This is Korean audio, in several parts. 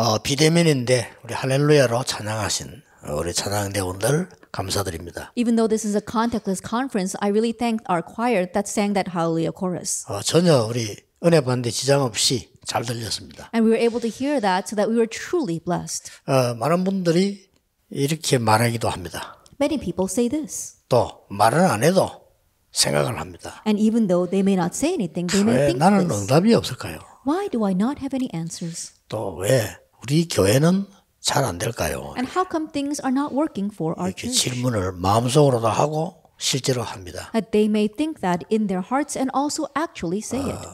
어, 비대면인데 우리 할렐루야로 찬양하신 우리 찬양대원들 감사드립니다. Even though this is a contactless conference, I really thank our choir that sang that hallelujah chorus. 어, 전혀 우리 은혜 받는데 지장 없이 잘 들렸습니다. And we were able to hear that so that we were truly blessed. 어, 많은 분들이 이렇게 말하기도 합니다. Many people say this. 또 말은 안 해도 생각을 합니다. And even though they may not say anything, they may think. 왜 나는 응답이 없을까요? Why do I not have any answers? 또왜 우리 교회는 잘 안 될까요? And how come things are not working for our 이렇게 church? 질문을 마음속으로도 하고 실제로 합니다. That they may think that in their hearts and also actually say it.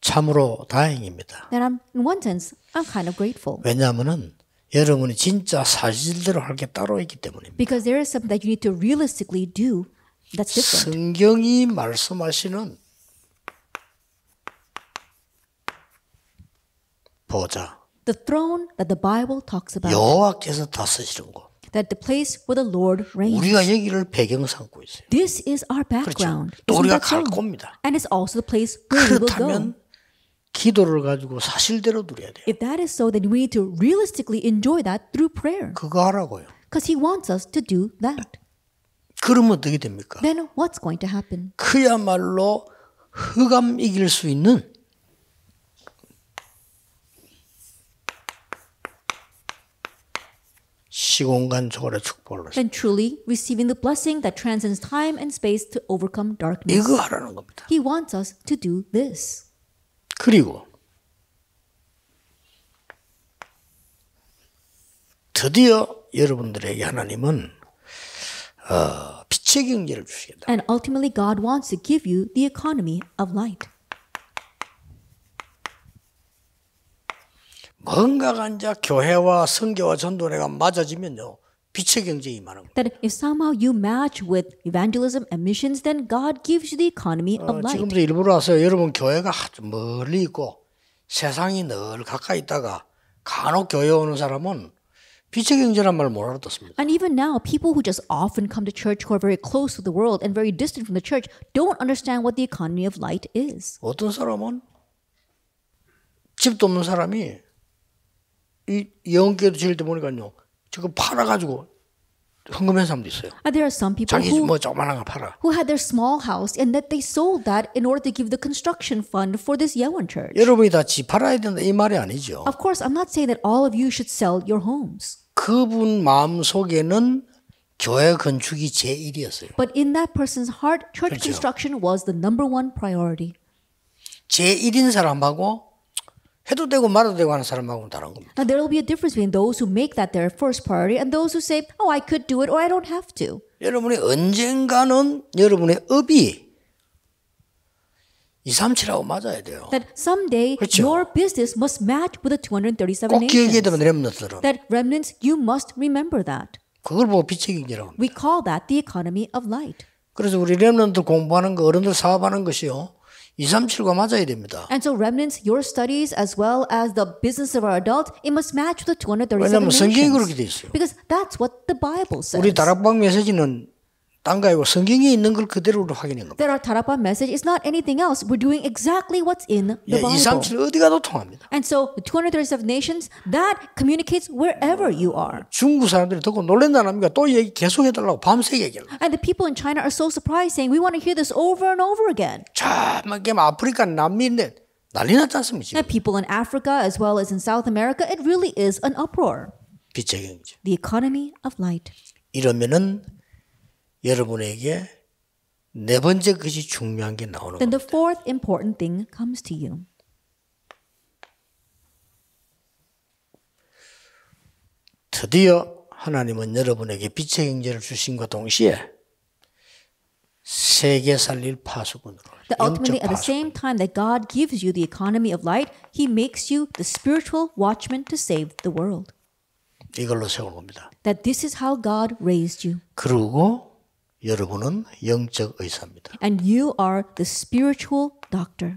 참으로 다행입니다. That I'm, in one sense, I'm kind of grateful. 왜냐하면은 여러분이 진짜 사실대로 할 게 따로 있기 때문입니다. Because there is something that you need to realistically do that's different. 성경이 말씀하시는 보자. The throne that the Bible talks about. 여호와께서 다스시는 곳. That the place where the Lord reigns. 우리가 여기를 배경 삼고 있어요. This is our background. 그렇죠. 또 우리가 갈 겁니다. And it's also the place where we will go. 기도를 가지고 사실대로 누려야 돼요. If that is so, then we need to realistically enjoy that through prayer. 그거 하라고요. Because He wants us to do that. 그러면 어떻게 됩니까? Then what's going to happen? 그야말로 흑암 이길 수 있는 축복을 and truly receiving the blessing that transcends time and space to overcome darkness. 이거 하라는 겁니다. He wants us to do this. 그리고 드디어 여러분들에게 하나님은 어, 빛의 경제를 주시겠다. And ultimately God wants to give you the economy of light. 뭔가가 이제 교회와 선교와 전도례가 맞아지면요. 빛의 경쟁이 임하는 거예요. That if somehow you match with evangelism and missions, then God gives you the economy of light. 어, 지금도 일부러 와서 여러분 교회가 아주 멀리 있고 세상이 늘 가까이 있다가 간혹 교회 오는 사람은 빛의 경제란 말을 못 알아듣습니다. And even now, people who just often come to church who are very close to the world and very distant from the church don't understand what the economy of light is. 어떤 사람은 집도 없는 사람이 이 예언계도 지을 때 보니까요. 저거 팔아가지고 헌금한 사람도 있어요. Uh, there are some people 자기 who, 뭐 조만한 거 팔아. Who had their small house and that they sold that in order to give the construction fund for this Yeon church. 여러분이 다집 팔아야 된다 이 말이 아니죠. Of course, I'm not saying that all of you should sell your homes. 그분 마음 속에는 교회 건축이 제1이었어요. But in that person's heart, church 그렇죠. construction was the number one priority. 제1인 사람하고 해도 되고 말아도 되고 하는 사람하고는 다른 겁니다. Now there will be a difference between those who make that their first priority and those who say, "Oh, I could do it or I don't have to." 여러분이 언젠가는 여러분의 업이 2, 3, 7하고 맞아야 돼요. That someday 그렇죠? your business must match with the 237꼭 기억해야 되면 렘넌트들은. That remnants, you must remember that. 그걸 보고 빛의 경제라고 합니다. We call that the economy of light. 그래서 우리 렘넌트 공부하는 거, 어른들 사업하는 것이요. 2, 3, 7과 맞아야 됩니다. And so remnants, your studies as well as the business of our adult, it must match the 237 왜냐하면 성경이 그렇게 돼 있어요. Because that's what the Bible says. 우리 다락방 메시지는 딴 거고 성경이 있는 걸 그대로로 확인한 겁니다. That our Tarapan message is not anything else. We're doing exactly what's in the Bible. 237 어디 가도 통합니다. And so the 237 nations that communicates wherever you are. 중국 사람들이 듣고 놀란다는 겁니까? 또 얘기 계속 해달라고 밤새 얘기를. And the people in China are so surprised, saying, "We want to hear this over and over again." 참, 이게 아프리카 남미인데. 난리 났지 않습니까? 지금? And people in Africa as well as in South America, it really is an uproar. 빚 재경이죠. The economy of light. 이러면은 여러분에게 네 번째 것이 중요한 게 나오는 Then the fourth important thing comes to you. 드디어 하나님은 여러분에게 빛의 경제를 주신과 동시에 세계 살릴 파수꾼으로 That ultimately at the same time that God gives you the economy of light, he makes you the spiritual watchman to save the world. 이걸로 세운 겁니다. That this is how God raised you. 그리고 여러분은 영적 의사입니다. And you are the spiritual doctor.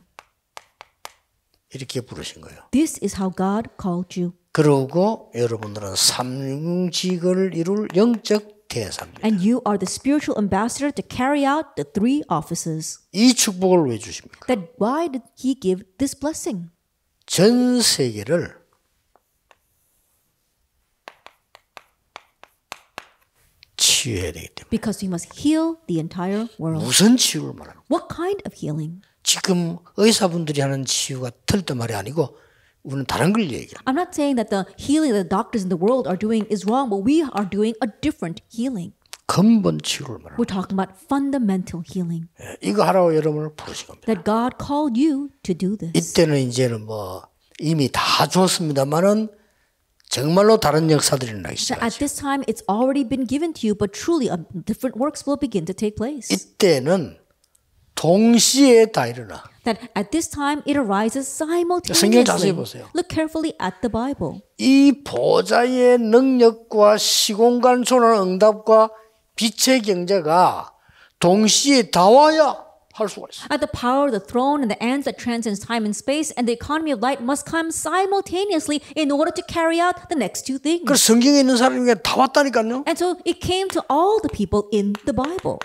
이렇게 부르신 거예요. This is how God called you. 그러고 여러분들은 삼직을 이룰 영적 대사입니다. And you are the spiritual ambassador to carry out the three offices. 이 축복을 왜 주십니까? That why did He give this blessing? 전 세계를 치유해야 되기 때문에. Because we must heal the entire world. 무슨 치유를 말합니까? What kind of healing? 지금 의사분들이 하는 치유가 틀린 말이 아니고 우리는 다른 걸 얘기합니다. I'm not saying that the healing that the doctors in the world are doing is wrong, but we are doing a different healing. 근본 치유를 말합니다. We're talking about fundamental healing. 예, 이거 하라고 여러분을 부르신 겁니다. That God called you to do this. 이때는 이제는 뭐 이미 다 좋습니다만은 정말로 다른 역사들이 나 있어요. At this time it's already been given to you but truly a different works will begin to take place. 이때는 동시에 다 일어나. That at this time it arises simultaneously. 성경 자세히 보세요. Look carefully at the Bible. 이 보좌의 능력과 시공간 초월한 응답과 빛의 경제가 동시에 다 와야 할 수가 At the power of the throne and the ends that transcends time and space and the economy of light must come simultaneously in order to carry out the next two things. 있는 사람에게 다 왔다니까요. And so it came to all the people in the Bible.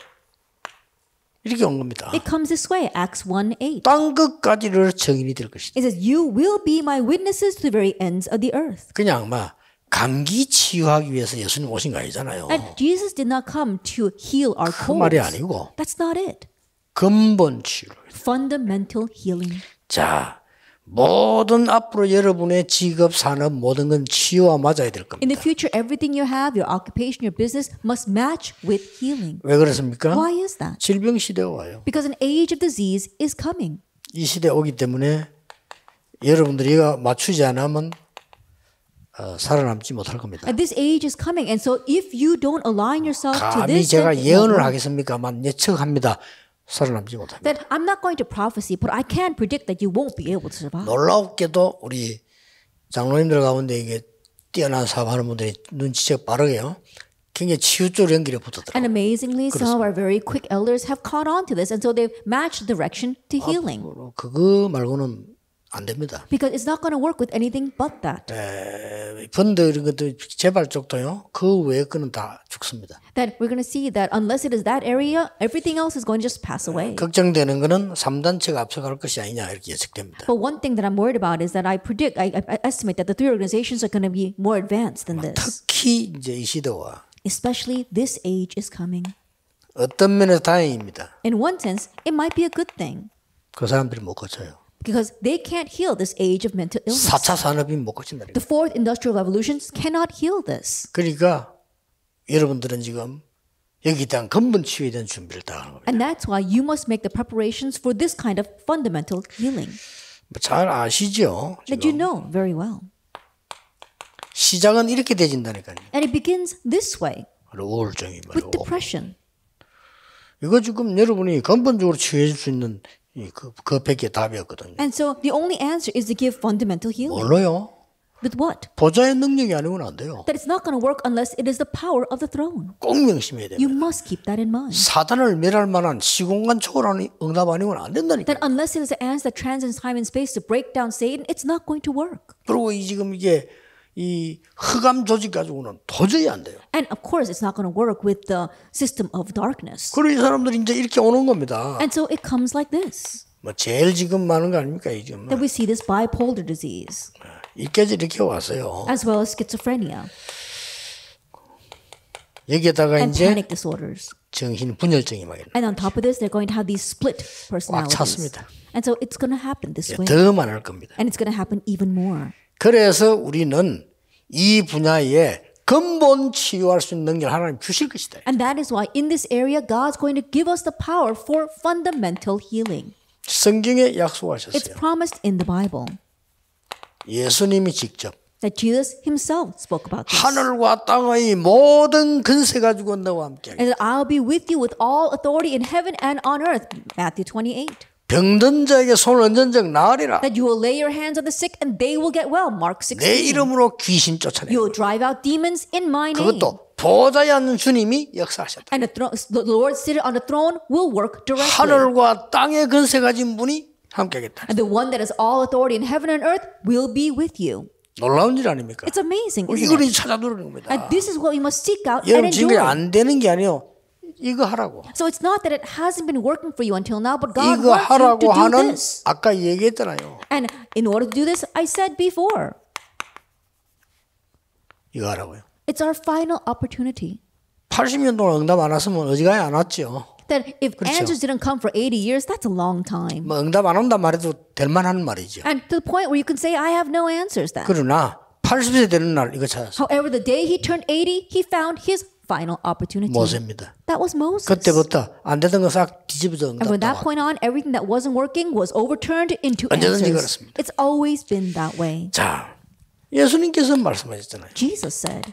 이렇게 온 겁니다. It comes this way, Acts 1:8. 땅 끝까지를 증인이 될 것이다. It says, "You will be my witnesses to the very ends of the earth." 그냥 막 감기 치유하기 위해서 예수님 오신 거 아니잖아요. And Jesus did not come to heal our colds. 그 말이 아니고. That's not it. 근본 치료. Fundamental healing. 자, 모든 앞으로 여러분의 직업, 산업 모든 건 치유와 맞아야 될 겁니다. In the future, everything you have, your occupation, your business must match with healing. 왜 그렇습니까? Why is that? 질병 시대가 와요. Because an age of disease is coming. 이 시대 오기 때문에 여러분들이 이거 맞추지 않으면 어, 살아남지 못할 겁니다. And this age is coming, and so if you don't align yourself to this, 감히 제가 예언을 하겠습니까만 예측합니다. 살아남지 못합니다. Then I'm not going to prophesy, but I can predict that you won't be able to survive. 놀랍게도 우리 장로님들 가운데 이게 뛰어난 사업하는 분들이 눈치채 빠르게요. 굉장히 치유적 연결이 붙었더라고요. And amazingly, 그렇습니다. some of our very quick elders have caught on to this, and so they've matched direction to healing. 그거 말고는 안 됩니다. Because it's not going to work with anything but that. 에, 펀드 이런 것들 재발 쪽도요. 그 외의 거는 다 죽습니다. That we're going to see that unless it is that area, everything else is going to just pass away. 걱정되는 거는 3단체가 앞서갈 것이 아니냐 이렇게 예측됩니다. But one thing that I'm worried about is that I predict, I, I estimate that the three organizations are going to be more advanced than this. 특히 이제 이 시대와 especially this age is coming. 어떤 면에서 다행입니다. In one sense, it might be a good thing. 그 사람들이 못 거쳐요. because they can't heal this age of mental illness. 4차 산업이 못 The fourth industrial revolution cannot heal this. 그러니까 여러분들은 지금 여기 대한 근본 치유에 대한 준비를 다 하는 겁니다. And that's why you must make the preparations for this kind of fundamental healing. 잘 아시죠? That you know very well. 시작은 이렇게 되진다니까요. And it begins this way. 우울증이 말고. With depression. 이거 지금 여러분이 근본적으로 치유해 줄 있는 그, 그밖에 답이 없거든요. And so the only answer is to give fundamental healing. 뭘로요? With what? 보좌의 능력이 아니면 안 돼요. That it's not going to work unless it is the power of the throne. 꼭 명심해야 돼요. You must keep that in mind. 사단을 멸할 만한 시공간 초월하는 응답 아니면 안 된다니까. That unless it is the answer that transcends time and space to break down Satan, it's not going to work. 그리고 이 지금 이게 이 흑암 조직 가지고는 도저히 안 돼요. And of course it's not going to work with the system of darkness. 그리고 이 사람들이 이제 이렇게 오는 겁니다. And so it comes like this. 뭐 제일 지금 많은 거 아닙니까 이 지금. That we see this bipolar disease. 이까지 이렇게 왔어요. As well as schizophrenia. 여기에다가 이제 panic disorders. 정신 분열증이 막. And on top of this, they're going to have these split personalities. 꽉 찼습니다. And so it's going to happen this way. 더 많을 겁니다. And it's going to happen even more. 그래서 우리는 이 분야에 근본 치유할 수 있는 능력을 하나님 주실 것이다. And that is why in this area God's going to give us the power for fundamental healing. 성경에 약속하셨어요. It's promised in the Bible. 예수님이 직접 that Jesus himself spoke about this. 하늘과 땅의 모든 근세 가지고 너와 함께. And I'll be with you with all authority in heaven and on earth. Matthew 28. 병든 자에게 손을 얹은 적 나으리라. That you will lay your hands on the sick and they will get well. Mark 16. 내 이름으로 귀신 쫓아내. You will drive out demons in my name. 그것도 보좌에 앉는 주님이 역사하셨다. And the, throne, the Lord seated on the throne will work directly. 하늘과 땅에 근세 가진 분이 함께하겠다. And the one that has all authority in heaven and earth will be with you. 놀라운 일 아닙니까? It's amazing. 이걸 찾아두는 겁니다. And this is what we must seek out and endure. 지금 안 되는 게 아니요. 이거 하라고. So it's not that it hasn't been working for you until now, but God wants you to do 하는 this. 아까 얘기했잖아요. And in order to do this, I said before, 이거 하라고요. it's our final opportunity. 80년 동안 응답 안 왔으면 어지간히 안 왔죠. That if 그렇죠. answers didn't come for 80 years, that's a long time. 뭐 응답 안 말해도 될 만한 말이죠. And to the point where you can say, I have no answers then. 그러나 80세 되는 날 이거 찾았어. However, the day he turned 80, he found his final opportunity. 모세입니다. That was Moses. 그때부터 안 되던 거싹 뒤집어져 온 And from that point on, everything that wasn't working was overturned into answers. It's always been that way. 자, 예수님께서 말씀하셨잖아요. Jesus said,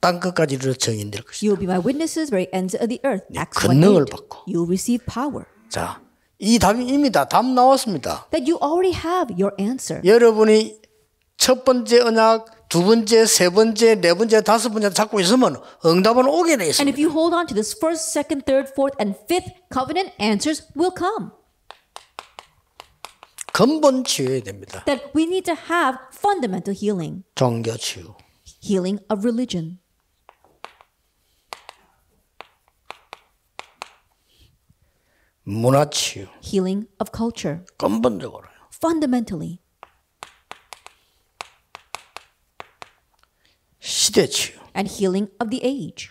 땅 끝까지 이 증인될 것이다. "You will be my witnesses, very ends of the earth." Acts 1 권능을 받고. You will receive power. 자, 이 답이 이미 다답 나왔습니다. That you already have your answer. 여러분이 첫 번째 언약 두 번째, 세 번째, 네 번째, 다섯 번째 잡고 있으면 응답은 오게 돼 있습니다. And if you hold on to this first, second, third, fourth, and fifth covenant, answers will come. 근본 치유해야 됩니다. That we need to have fundamental healing. 종교 치유. Healing of religion. 문화 치유. Healing of culture. 근본적으로요. Fundamentally. And healing of the age.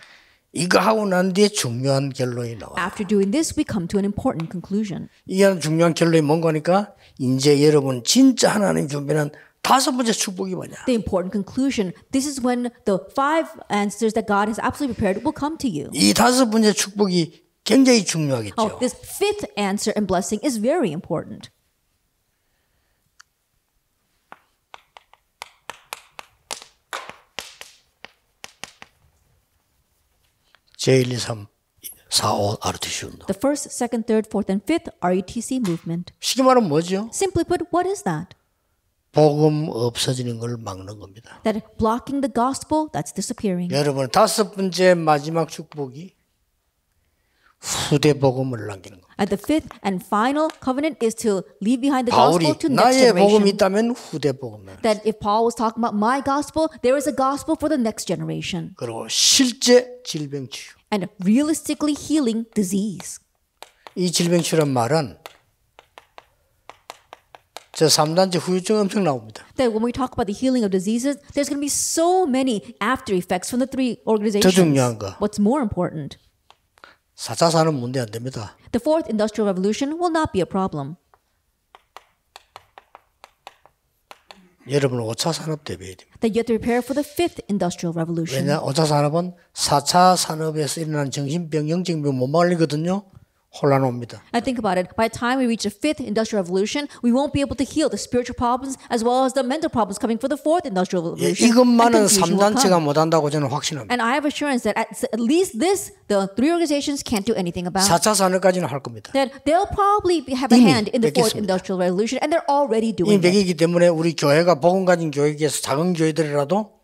이거 하고 난 뒤에 중요한 결론이 나와. After doing this, we come to an important conclusion. 이게 중요한 결론이 뭔가니까 이제 여러분 진짜 하나님 준비는 다섯 번째 축복이 뭐냐? The important conclusion. This is when the five answers that God has absolutely prepared will come to you. 이 다섯 번째 축복이 굉장히 중요하겠죠. Oh, this fifth answer and blessing is very important. 제1, 2, 3, 4, 5 RTC 운동. The first, second, third, fourth, and fifth RETC movement. 쉽게 말하면 뭐죠? Simply put, what is that? 복음 없어지는 걸 막는 겁니다. That blocking the gospel that's disappearing. 여러분 다섯 번째 마지막 축복이 후대 남기는 거. And the fifth and final covenant is to leave behind the gospel to next generation. 있다면 That if Paul was talking about my gospel, there is a gospel for the next generation. 그리고 실제 질병 치유. And realistically healing disease. 이 질병 치유란 말은 저 3단체 후유증 엄청 나옵니다. That when we talk about the healing of diseases, there's going to be so many after effects from the three organizations. 더 중요한 거. What's more important? 4차 산업 문제 안 됩니다. The fourth industrial revolution will not be a problem. 여러분 5차 산업 대비해야 됩니다. That you have to prepare for the fifth industrial revolution. 왜냐 5차 산업은 4차 산업에서 일어난 정신병, 영증병 못 말리거든요. 혼란 옵니다. I think about it. By the time we reach the fifth industrial revolution, we won't be able to heal the spiritual problems as well as the mental problems coming for the fourth industrial revolution. 예, 이것만은 3단체가 못 한다고 저는 확신합니다. And I have assurance that at, at least this the three organizations can't do anything about. 4차 산업까지는 할 겁니다. That they'll probably have a hand in the fourth industrial revolution and they're already doing it. 이미 백이기 때문에 우리 교회가 복음 가진 교회에서 작은 교회들이라도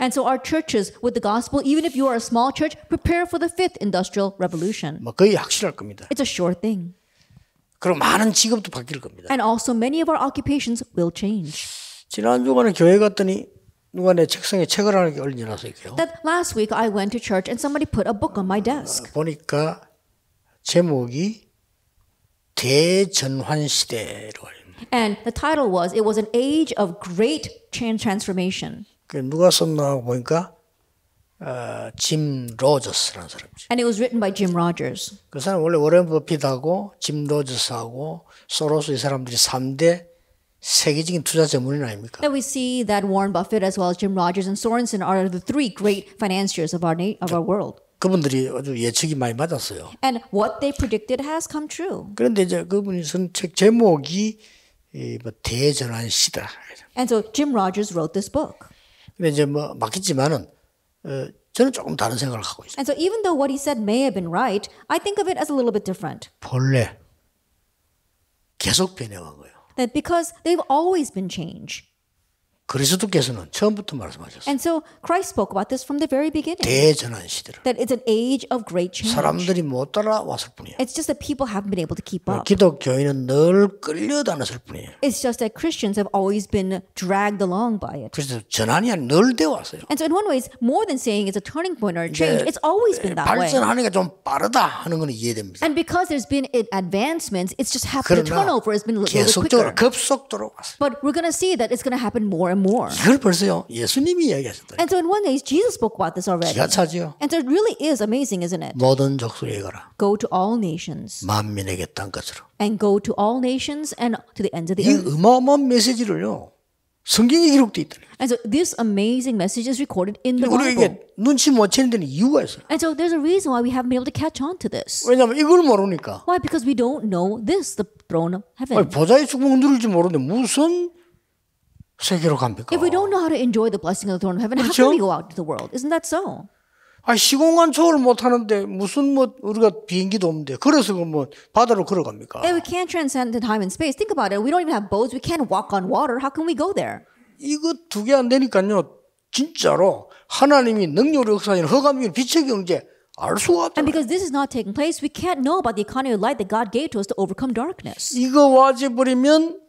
And so our churches with the gospel, even if you are a small church, prepare for the fifth industrial revolution. It's a sure thing. And also many of our occupations will change. 책상에 책을 하나 That last week I went to church and somebody put a book on my desk. 보니까 제목이 대전환 시대로. And the title was it was an age of great transformation. 누가 썼나 보니까 어, 짐 로저스라는 사람이죠. And it was written by Jim Rogers. 그 사람 원래 워런 버핏하고 짐 로저스하고 소로스 이 사람들이 3대 세계적인 투자 전문인 아닙니까? That we see that Warren Buffett as well as Jim Rogers and Sorensen are the three great financiers of our na- of our world. 그분들이 아주 예측이 많이 맞았어요. And what they predicted has come true. 그런데 이제 그분이 쓴 책 제목이 이뭐 대전환 시다. And so Jim Rogers wrote this book. 근데 이제 뭐 맞겠지만은 어, 저는 조금 다른 생각을 하고 있어요. And so even though what he said may have been right, I think of it as a little bit different. 본래 계속 변해온 거예요. That because they've always been changed. 그리스도께서는 처음부터 말씀하셨어요. And so Christ spoke about this from the very beginning. 대전환 That it's an age of great change. 사람들이 못 따라왔을 뿐이에요. It's just that people haven't been able to keep up. 기독교인은 늘 끌려다녔을 뿐이에요. It's just that Christians have always been dragged along by it. 그래서 전환이 늘 되어왔어요. And so in one way, it's more than saying it's a turning point or a change. It's always been that way. 좀 빠르다 하는 건 이해됩니다. And because there's been advancements, it's just happened. The turnover has been a little quicker. 계속적으로 급속도로 왔어요. But we're going to see that it's going to happen more and more. 이걸 벌써요. 예수님이 이야기하셨다. And so in one day, Jesus spoke about this already. And so it really is amazing, isn't it? 모든 족속에 가라. Go to all nations. 만민에게 땅 And go to all nations and to the ends of the earth. 이 어마어마한 메시지를요. 성경에 기록돼 And so this amazing message is recorded in the Bible. 우리에게 눈치 못 채는 이유가 And so there's a reason why we haven't been able to catch on to this. 왜냐면 이걸 모르니까. Why? Because we don't know this, the throne of heaven. 아니, 보좌의 축복 누릴지 모르는데 무슨 세계로 갑니까? If we don't know how to enjoy the blessing of the throne of heaven, how can we go out to the world? Isn't that so? 아 시공간 초월을 못 하는데 무슨 뭐 우리가 비행기도 없는데 그래서 그뭐 바다로 걸어갑니까? And we can't transcend the time and space. Think about it. We don't even have boats. We can't walk on water. How can we go there? 이거 두개 안 되니까요. 진짜로 하나님이 능력의 역사인 허감이 빛의 경제 알 수가 없다. And because this is not taking place, we can't know about the economy of light that God gave to us to overcome darkness. 이거 와지 버리면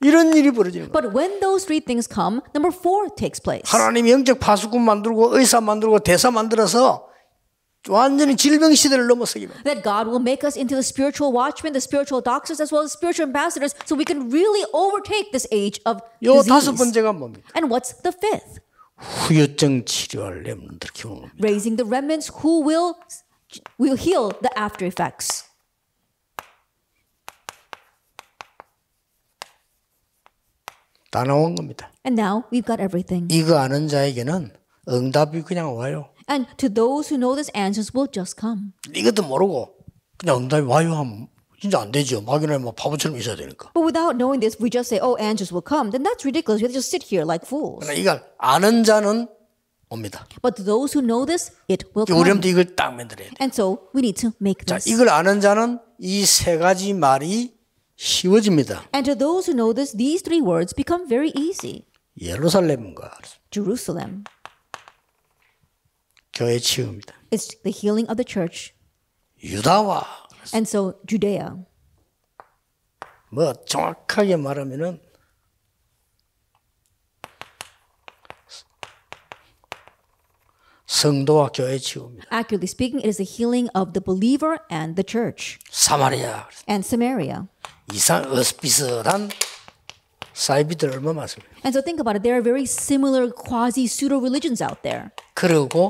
이런 일이 벌어지는 거예요. But when those three things come, number four takes place. 하나님 영적 파수꾼 만들고 의사 만들고 대사 만들어서 완전히 질병 시대를 넘어서기로. That God will make us into the spiritual watchmen, the spiritual doctors, as well as spiritual ambassadors, so we can really overtake this age of disease. 요 다섯 번째가 뭡니까? And what's the fifth? 후유증 치료할 렘넌트를 키우는 겁니다. Raising the remnants who will will heal the after effects. 다 나온 겁니다. And now we've got everything. 이거 아는 자에게는 응답이 그냥 와요. And to those who know this, answers will just come. 이것도 모르고 그냥 응답이 와요 하면 진짜 안 되죠. 막연히 막 바보처럼 있어야 되니까. But without knowing this, we just say, "Oh, answers will come." Then that's ridiculous. We just sit here like fools. 그러니까 이걸 아는 자는 옵니다. But to those who know this, it will come. 우리한테 이걸 딱 만들어야 돼. And so we need to make this. 자, 이걸 아는 자는 이 세 가지 말이 쉬워집니다. And to those who know this, these three words become very easy. 예루살렘과 Jerusalem. 교회 It's the healing of the church. 유다와 And so Judea. 뭐 정확하게 말하면은 성도와 교회 Accurately speaking, it is the healing of the believer and the church. 사마리아 and Samaria. 이상 비슷한 사이비들 얼마 많습니다. And so think about it. There are very similar quasi pseudo religions out there. 그리고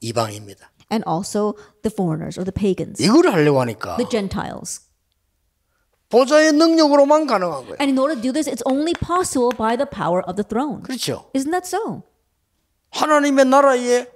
이방입니다. And also the foreigners or the pagans. 이걸 하려고 하니까 the Gentiles. 보좌의 능력으로만 가능한 거예요. And in order to do this, it's only possible by the power of the throne. 그렇죠. Isn't that so? 하나님의 나라에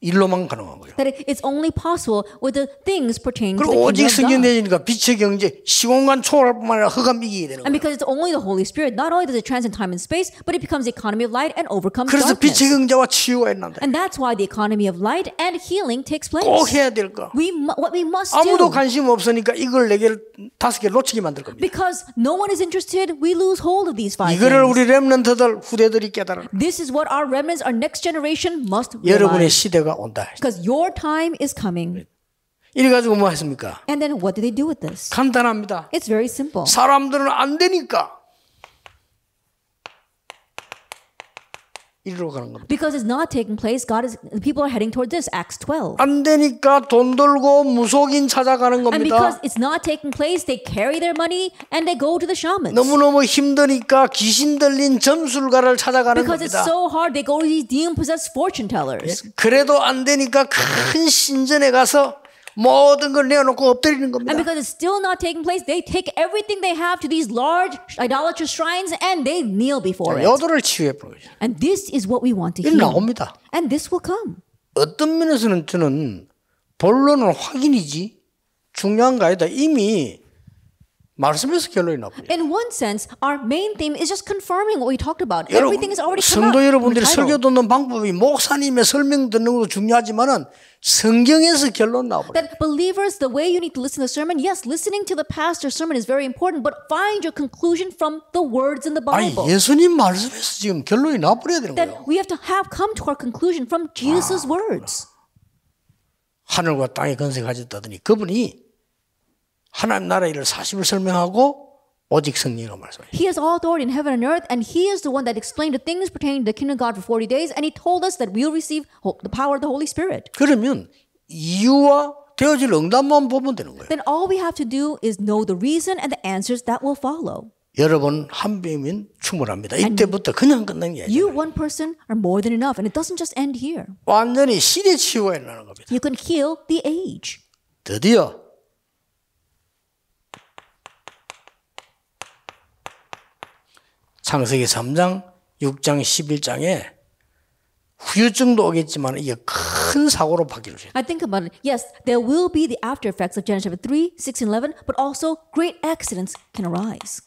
일로만 가능하고요. That it's only possible with the things pertaining to the kingdom of God. 오직 성령 내니까 빛의 경제, 시공간 초월뿐만 아니라 흑암 이기게 되는 거예요. And because it's only the Holy Spirit, not only does it transcend time and space, but it becomes the economy of light and overcomes darkness. 그래서 빛의 경제와 치유가 있는데. And that's why the economy of light and healing takes place. 꼭 해야 될 거. We what we must do. 아무도 관심 없으니까 이걸 네 개를 다섯 개 놓치게 만들 겁니다. Because no one is interested, we lose hold of these five. 이거를 우리 렘넌트들 후대들이 깨달아. This is what our remnants, our next generation must realize. 여러분의 시대가 때가 온다. Because your time is coming. 이래 가지고 뭐 했습니까? And then what do they do with this? 간단합니다. It's very simple. 사람들은 안 되니까. 이리로 가는 겁니다. Because it's not taking place, God is people are heading toward this. Acts 12. 안 되니까 돈 들고 무속인 찾아가는 겁니다. And because it's not taking place, they carry their money and they go to the shamans. 너무너무 힘드니까 귀신 들린 점술가를 찾아가는 because 겁니다. Because it's so hard, they go to these demon-possessed fortune tellers. 그래도 안 되니까 큰 신전에 가서 모든 걸 내어놓고 엎드리는 겁니다. And because it's still not taking place, they take everything they have to these large idolatrous shrines and they kneel before it. 여도를 치유해 보이죠. And this is what we want to hear. 나옵니다. And this will come. 어떤 면에서는 저는 본론은 확인이지 중요한 거 아니다. 이미 말씀에서 결론이 나버려. In one sense, our main theme is just confirming what we talked about. 여러분, Everything is already come 성도 out. 여러분들이 설교 듣는 방법이 목사님의 설명 듣는 것도 중요하지만은 성경에서 결론 나버려. That believers, the way you need to listen to the sermon, yes, listening to the pastor's sermon is very important, but find your conclusion from the words in the Bible. 아니, 예수님 말씀에서 지금 결론이 나버려야 되는 거예요. That we have to have come to our conclusion from Jesus' 아, words. 하늘과 땅이 건색하셨다더니 그분이 하나님 나라 일을 사십을 설명하고 오직 승리로 말씀하셨어요. He has all authority in heaven and earth, and He is the one that explained the things pertaining to the kingdom of God for 40 days, and He told us that we'll receive the power of the Holy Spirit. 그러면 이유와 되어질 응답만 보면 되는 거예요. Then all we have to do is know the reason and the answers that will follow. 여러분 한 배면 충분합니다. 이때부터 그냥 끝난 게 아니에요. You one person are more than enough, and it doesn't just end here. 완전히 시대 치유가 일어나는 겁니다. You can heal the age. 드디어 창세기 3장, 6장, 11장에 후유증도 오겠지만 이게 큰 사고로 바뀔 수 있어요. I think about it. Yes, there will be the after effects of Genesis 3, 6 and 11, but also great accidents can arise.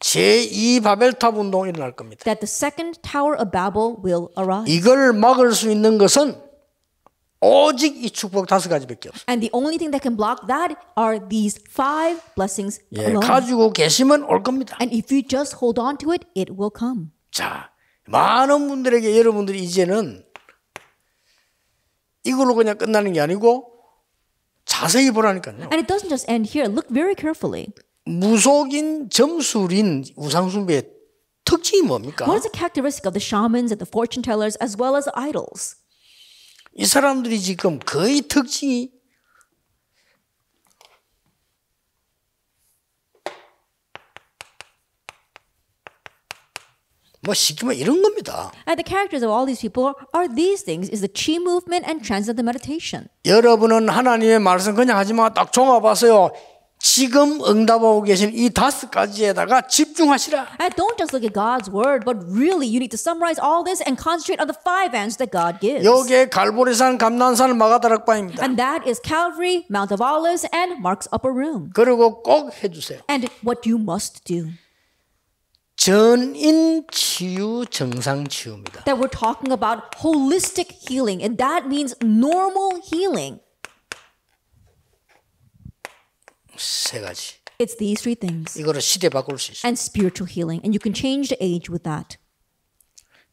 제2 바벨탑 운동이 일어날 겁니다. That the second tower of Babel will arise. 이걸 막을 수 있는 것은 오직 이 축복 다섯 가지밖에 없어. And the only thing that can block that are these five blessings 예, alone. 가지고 계시면 올 겁니다. And if you just hold on to it, it will come. 자, 많은 분들에게 여러분들이 이제는 이걸로 그냥 끝나는 게 아니고 자세히 보라니까요. And it doesn't just end here. Look very carefully. 무속인 점술인 우상숭배 특징이 뭡니까? What is the characteristic of the shamans and the fortune tellers as well as idols? 이 사람들이 지금 거의 특징이 뭐 쉽게 말 이런 겁니다. And the characters of all these people are these things is the chi movement and transcendental meditation. 여러분은 하나님의 말씀 그냥 하지 마. 딱 종합하세요. 지금 응답하고 계신 이 다섯 가지에다가 집중하시라. And don't just look at God's word, but really you need to summarize all this and concentrate on the five answers that God gives. 여기에 갈보리산, 감난산, 마가다락바입니다. And that is Calvary, Mount of Olives, and Mark's upper room. 그리고 꼭 해주세요. And what you must do. 전인 치유 정상 치유입니다. That we're talking about holistic healing, and that means normal healing. 세 가지. It's these three things. 이거를 시대 바꿀 수 있어. And spiritual healing, and you can change the age with that.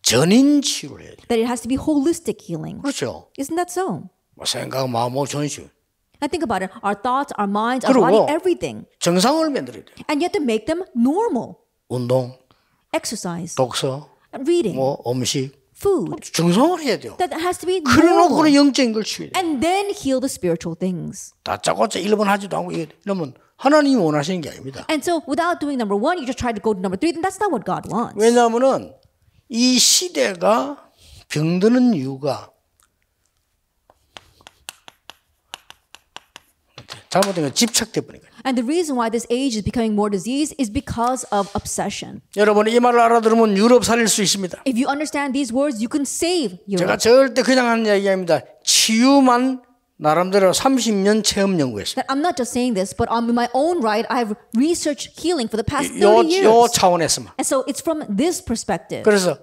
전인 치유를 해야 돼. That it has to be holistic healing. 그렇죠. Isn't that so? 뭐 생각, 마음, 몸, 전신. I think about it. Our thoughts, our minds, our body, everything. 정상을 만들어야 돼. And yet to make them normal. 운동. Exercise. 독서. Reading. 뭐 음식. food. 중성을 해야 돼요. That has to be 그래놓고는 영적인 걸 취해야 돼요. And then heal the spiritual things. 다짜고짜 1번 하지도 않고 이러면 하나님이 원하시는 게 아닙니다. And so without doing number one, you just try to go to number three, then that's not what God wants. 왜냐하면은 이 시대가 병드는 이유가 잘못된 건 집착돼 버리니까. And the reason why this age is becoming more disease is because of obsession. 여러분 이 말을 알아들으면 유럽 살릴 수 있습니다. If you understand these words, you can save Europe. 제가 절대 그냥 하는 이야기입니다. 치유만 나름대로 30년 체험 연구했어요. I'm not just saying this, but on my own right, I've researched healing for the past 30 요, years. 요 차원에서만. And so it's from this perspective. 그래서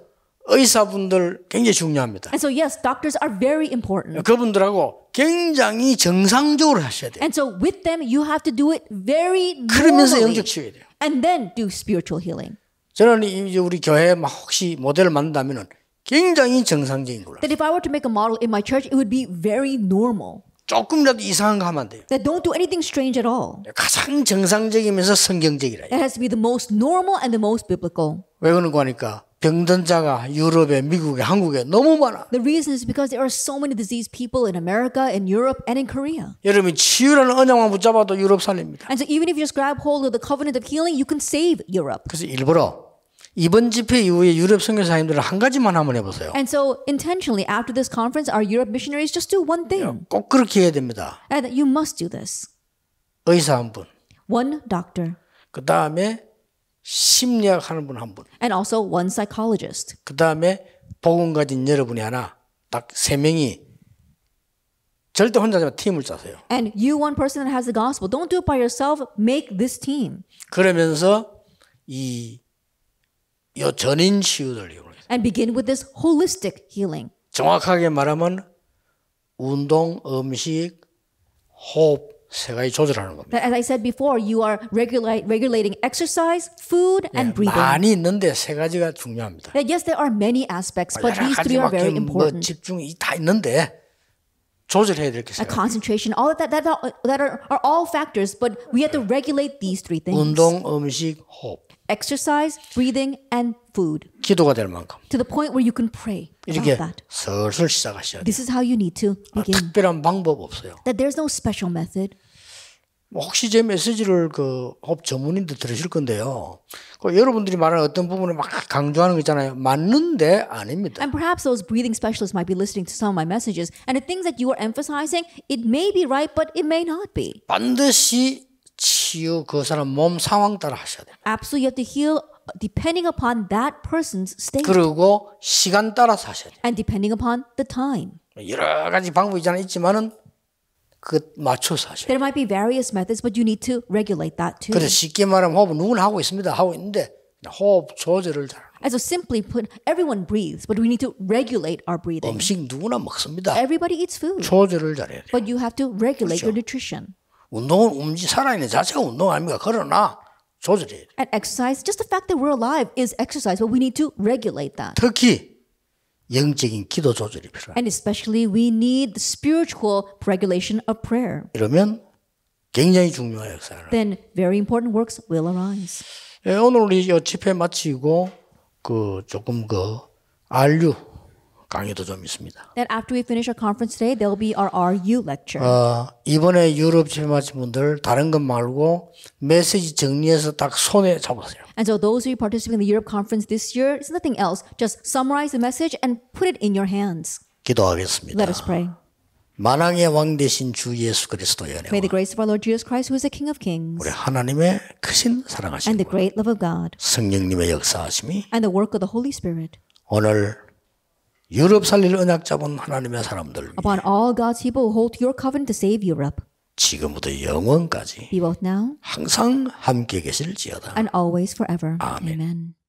의사분들 굉장히 중요합니다. And so yes, doctors are very important. 그분들하고 굉장히 정상적으로 하셔야 돼요. And so with them you have to do it very normally. 그러면서 영적 치유해야 돼요. And then do spiritual healing. 저는 이제 우리 교회 혹시 모델을 만든다면은 굉장히 정상적인 걸로. That if I were to make a model in my church, it would be very normal. 조금이라도 이상한 거 하면 안 돼요. That don't do anything strange at all. 가장 정상적이면서 성경적이라. It has to be the most normal and the most biblical. 왜 그런 거니까 병든 자가 유럽에, 미국에, 한국에 너무 많아. The reason is because there are so many disease people in America, in Europe, and in Korea. 여러분 치유라는 언약만 붙잡아도 유럽 살립니다. And so even if you just grab hold of the covenant of healing, you can save Europe. 그래서 일부러 이번 집회 이후에 유럽 선교사님들은 한 가지만 한번 해보세요. And so intentionally after this conference, our Europe missionaries just do one thing. 꼭 그렇게 해야 됩니다. And you must do this. 의사 한 분. One doctor. 그 다음에 심리학하는 분 한 분. And also one psychologist. 그 다음에 복음 가진 여러분이 하나 딱 세 명이 절대 혼자지만 팀을 짜세요. And you one person that has the gospel, don't do it by yourself. Make this team. 그러면서 이요 전인 치유를 이용해요. And begin with this holistic healing. 정확하게 말하면 운동, 음식, 호흡 As I said before, you are regulate, regulating exercise, food, and breathing. 많이 있는데 Yes, there are many aspects, but these three are very important. 뭐 집중이 다 있는데 조절해야 될게 Concentration, all of that, that, that are, are all factors, but we have to regulate these three things. 운동, 음식, Exercise, breathing, and food. 기도가 될 만큼. To the point where you can pray. 이렇게 슬슬 시작하셔야 돼. This is how you need to begin. 아, 특별한 방법 없어요. That there's no special method. 혹시 제 메시지를 그업 전문인들 들으실 건데요. 여러분들이 말하는 어떤 부분을 막 강조하는 거 있잖아요. 맞는데 아닙니다. And perhaps those breathing specialists might be listening to some of my messages and the things that you are emphasizing it may be right but it may not be. 반드시 치유 그 사람 몸 상황 따라 하셔야 돼요. Absolutely you have to heal depending upon that person's state. 그리고 시간 따라 하셔야 돼요. And depending upon the time. 여러 가지 방법이 있잖아요. 있지만은 그 맞춰서 하셔. There might be various methods, but you need to regulate that too. 그래서 쉽게 말하면 호흡 누구나 하고 있습니다. 하고 있는데 호흡 조절을 잘. As so simply put, everyone breathes, but we need to regulate our breathing. 음식 누구나 먹습니다. Everybody eats food. 조절을 잘해야 돼. But you have to regulate 그렇죠? your nutrition. 운동은 움직 살아있는 자체가 운동 아닙니까? 그러나 조절해야 돼. And exercise, just the fact that we're alive is exercise, but we need to regulate that. 특히 영적인 기도 조절이 필요합니다. And especially we need the spiritual regulation of prayer. 이러면 굉장히 중요한 역사를. Then very important works will arise. 예, 오늘 우리 집회 마치고 그 조금 그 알류 강의도 좀 있습니다. That after we finish our conference today, there'll be our RU lecture. 어, 이번에 유럽 체험하신 분들 다른 것 말고 메시지 정리해서 딱 손에 잡으세요. And so those who participate in the Europe conference this year, it's nothing else. Just summarize the message and put it in your hands. 기도하겠습니다. Let us pray. 만왕의 왕 되신 주 예수 그리스도의 은혜와 May the grace of our Lord Jesus Christ, who is the King of Kings, 우리 하나님의 크신 사랑하심과 And the great love of God, 성령님의 역사하심이 And the work of the Holy Spirit, 오늘 유럽 살릴 언약 잡은 하나님의 사람들 Upon all God's people who hold your covenant to save Europe. 지금부터 영원까지 Be both now 항상 함께 계실지어다. and always forever. 아멘. Amen.